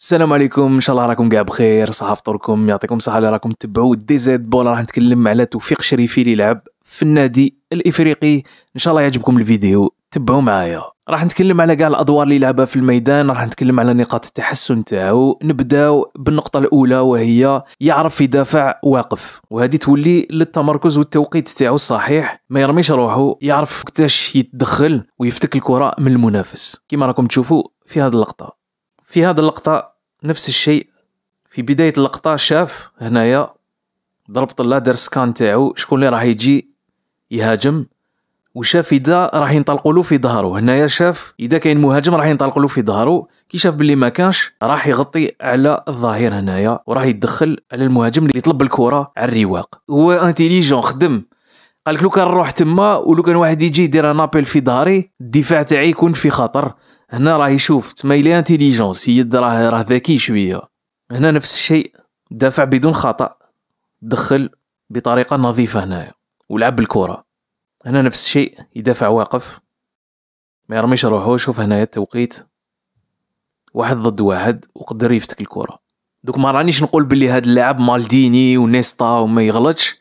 السلام عليكم ان شاء الله راكم كاع بخير صحه فطوركم يعطيكم الصحه اللي راكم تتبعوا دي زيد بول راح نتكلم على توفيق شريفي اللي يلعب في النادي الافريقي ان شاء الله يعجبكم الفيديو تبعوا معايا راح نتكلم على كاع الادوار اللي لعبها في الميدان راح نتكلم على نقاط التحسن تاعو نبداو بالنقطه الاولى وهي يعرف يدافع واقف وهذه تولي للتمركز والتوقيت تاعو الصحيح ما يرميش روحه يعرف وقتاش يتدخل ويفتك الكره من المنافس كما راكم تشوفوا في هذه اللقطه في هذه اللقطة نفس الشيء في بداية اللقطة شاف هنايا ضرب الله دار سكان تاعو شكون اللي راح يجي يهاجم وشاف اذا راح ينطلقوا له في ظهره هنايا شاف اذا كاين مهاجم راح ينطلقوا له في ظهره كي شاف باللي ما كانش راح يغطي على الظهير هنايا وراح يدخل على المهاجم اللي يطلب الكره على الرواق هو انتيليجون خدم قالك لو كان نروح تما ولو كان واحد يجي يدير ان في ظهري الدفاع تاعي يكون في خطر هنا راه يشوف تما إلي انتيليجون السيد راه راه ذكي شويه هنا نفس الشيء دافع بدون خطأ دخل بطريقة نظيفة هنايا ولعب بالكرة هنا نفس الشيء يدافع واقف ما يرميش روحو شوف هنايا التوقيت واحد ضد واحد وقدر يفتك الكرة دوك ما رانيش نقول بلي هاد اللاعب مالديني ونيستا وما يغلطش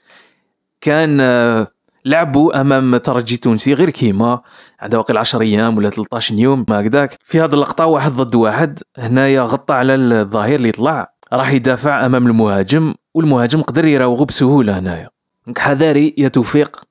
كان آه، لعبوا امام ترجي تونسي غير كيما عندها واقيلا 10 ايام ولا 13 يوم ما هكذاك في هذه اللقطه واحد ضد واحد هنايا غطى على الظهير اللي طلع راح يدافع امام المهاجم والمهاجم قدر يراوغو بسهوله هنايا دونك حذاري يا توفيق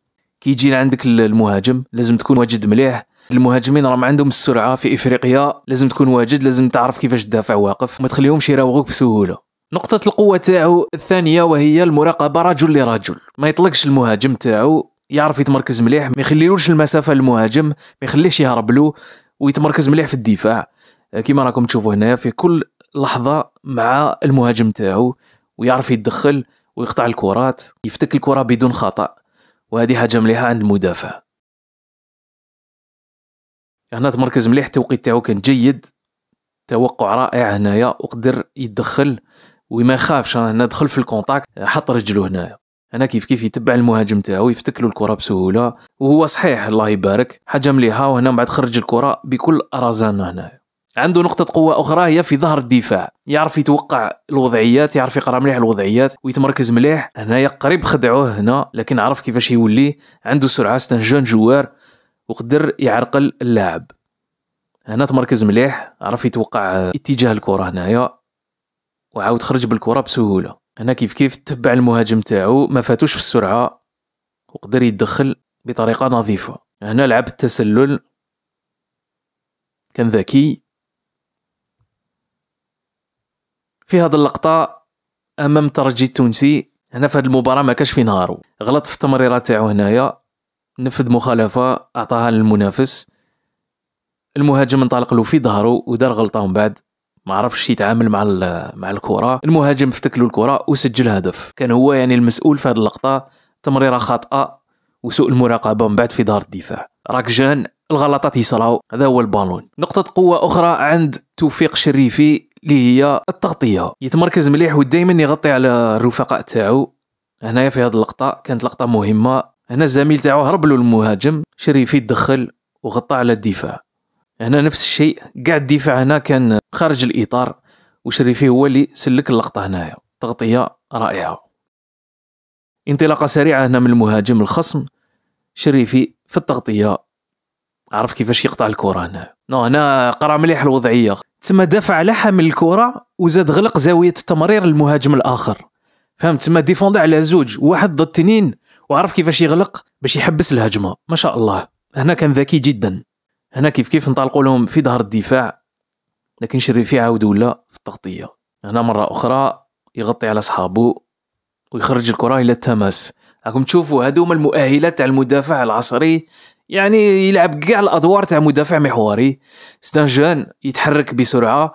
كي يجي عندك المهاجم لازم تكون واجد مليح المهاجمين راهم عندهم السرعه في افريقيا لازم تكون واجد لازم تعرف كيفاش تدافع واقف وما تخليهمش يراوغوك بسهوله نقطة القوة تاعو الثانية وهي المراقبة رجل لرجل ما يطلقش المهاجم تاعو يعرف يتمركز مليح ما يخليلوش المسافه للمهاجم ما يخليهش يهرب له ويتمركز مليح في الدفاع آه، كما راكم تشوفوا هنايا في كل لحظه مع المهاجم تاعو ويعرف يتدخل ويقطع الكرات يفتك الكره بدون خطا وهذه حاجه مليحه عند المدافع هنا تمركز مليح التوقيت تاعو كان جيد توقع رائع هنايا وقدر يتدخل وما خافش هنا دخل في الكونتاكت حط رجلو هنايا هنا كيف كيف يتبع المهاجم تاعو يفتكلو الكره بسهوله وهو صحيح الله يبارك حجم ليها وهنا من بعد خرج الكره بكل رزانه هنايا عنده نقطة قوة أخرى هي في ظهر الدفاع يعرف يتوقع الوضعيات يعرف يقرا مليح الوضعيات ويتمركز مليح هنايا قريب خدعوه هنا لكن عرف كيفاش يولي عنده سرعة سيت جون جوار وقدر يعرقل اللاعب هنا تمركز مليح عرف يتوقع اتجاه الكرة هنايا وعاود خرج بالكرة بسهولة هنا كيف كيف تبع المهاجم تاعو ما فاتوش في السرعه وقدر يدخل بطريقه نظيفه هنا لعب التسلل كان ذكي في هذه اللقطه امام الترجي التونسي هنا في هذه المباراه ما كاش في نهارو غلط في التمريره تاعو هنايا نفذ مخالفه اعطاها للمنافس المهاجم انطلق له في ظهره ودار غلطه من بعد ما عرفش يتعامل مع مع الكره المهاجم له الكره وسجل هدف كان هو يعني المسؤول في هذه اللقطه تمريره خاطئه وسوء المراقبه من بعد في دار الدفاع راك جان الغلطات يصراو هذا هو البالون نقطة قوة أخرى عند توفيق شريفي اللي هي التغطية يتمركز مليح ودائما يغطي على الرفقاء تاعو هنايا في هذه اللقطة كانت لقطة مهمة هنا الزميل تاعو هرب له المهاجم شريفي تدخل وغطى على الدفاع هنا نفس الشيء كاع الدفاع هنا كان خارج الاطار وشريفي هو اللي سلك اللقطه هنايا تغطيه رائعه انطلاقه سريعه هنا من المهاجم الخصم شريفي في التغطيه عرف كيفاش يقطع الكره هنا نو هنا قرا مليح الوضعيه تما دافع على حامل الكره وزاد غلق زاويه التمرير للمهاجم الاخر فهمت تما ديفوندا على زوج واحد ضد اثنين وعرف كيفاش يغلق باش يحبس الهجمه ما شاء الله هنا كان ذكي جدا هنا كيف كيف نطلقوا لهم في ظهر الدفاع لكن شريفي عاود ولا في التغطيه هنا مره اخرى يغطي على صحابو ويخرج الكره الى التماس راكم تشوفوا هادو هما المؤهلات تاع المدافع العصري يعني يلعب كاع الادوار تاع مدافع محوري سيتان جون يتحرك بسرعه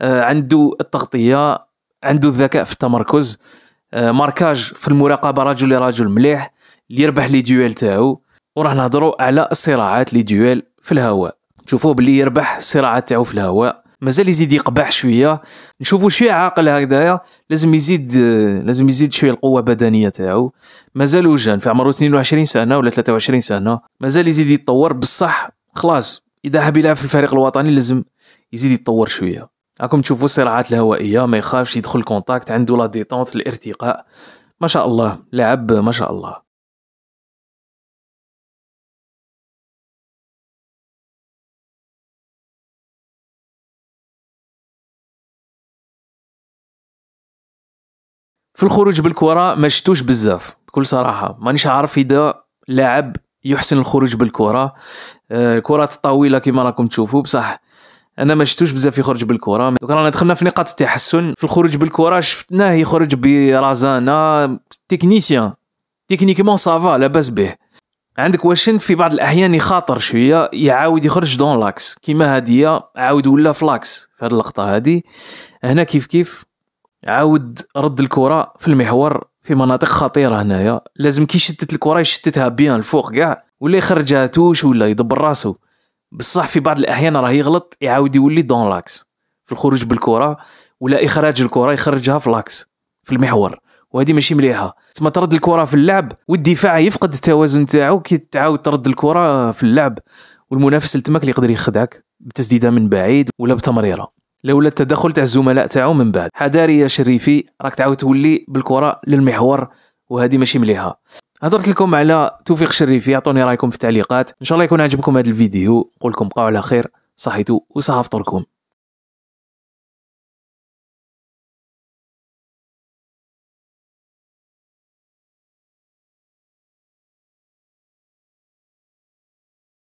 آه، عنده التغطيه عنده الذكاء في التمركز آه، ماركاج في المراقبه رجل لرجل مليح يربح لي ديويل تاعو وراح نهضروا على الصراعات لي ديويل في الهواء تشوفوه باللي يربح الصراعات تاعو في الهواء مازال يزيد يقبح شويه نشوفوا شويه عاقل هكذايا لازم يزيد لازم يزيد شويه القوه البدنيه تاعو مازال وجان في عمره 22 سنه ولا 23 سنه مازال يزيد يتطور بصح خلاص اذا حاب يلعب في الفريق الوطني لازم يزيد يتطور شويه راكم تشوفوا الصراعات الهوائيه ما يخافش يدخل كونتاكت عنده لا ديتونت الارتقاء ما شاء الله لعب ما شاء الله في الخروج بالكره ما شتوش بزاف بكل صراحه مانيش عارف اذا لاعب يحسن الخروج بالكره آه، الكرات الطويله كما راكم تشوفوا بصح انا ما شفتوش بزاف يخرج بالكره دوك رانا دخلنا في نقاط التحسن في الخروج بالكره شفناه يخرج برازانا تكنيسيان تكنيكمون سافا لاباس به عندك واشن في بعض الاحيان يخاطر شويه يعاود يخرج دون لاكس كيما هادية عاود ولا في لاكس في هاد اللقطه هادي هنا كيف كيف عاود رد الكره في المحور في مناطق خطيره هنايا لازم كي يشتت الكره يشتتها بيان الفوق كاع ولا يخرجها توش ولا يدبر راسو بصح في بعض الاحيان راه يغلط يعاود يولي دون لاكس في الخروج بالكره ولا اخراج الكره يخرجها في لاكس في المحور وهذه ماشي مليحه تما ترد الكره في اللعب والدفاع يفقد التوازن تاعو كي تعاود ترد الكره في اللعب والمنافس اللي تماك اللي يقدر يخدعك بتسديده من بعيد ولا بتمريره لولا التدخل تاع الزملاء تاعو من بعد حداري يا شريفي راك تعاود تولي بالكره للمحور وهذه ماشي مليحه هضرت لكم على توفيق الشريفي اعطوني رايكم في التعليقات ان شاء الله يكون عجبكم هذا الفيديو نقول لكم بقاو على خير صحيتو فطوركم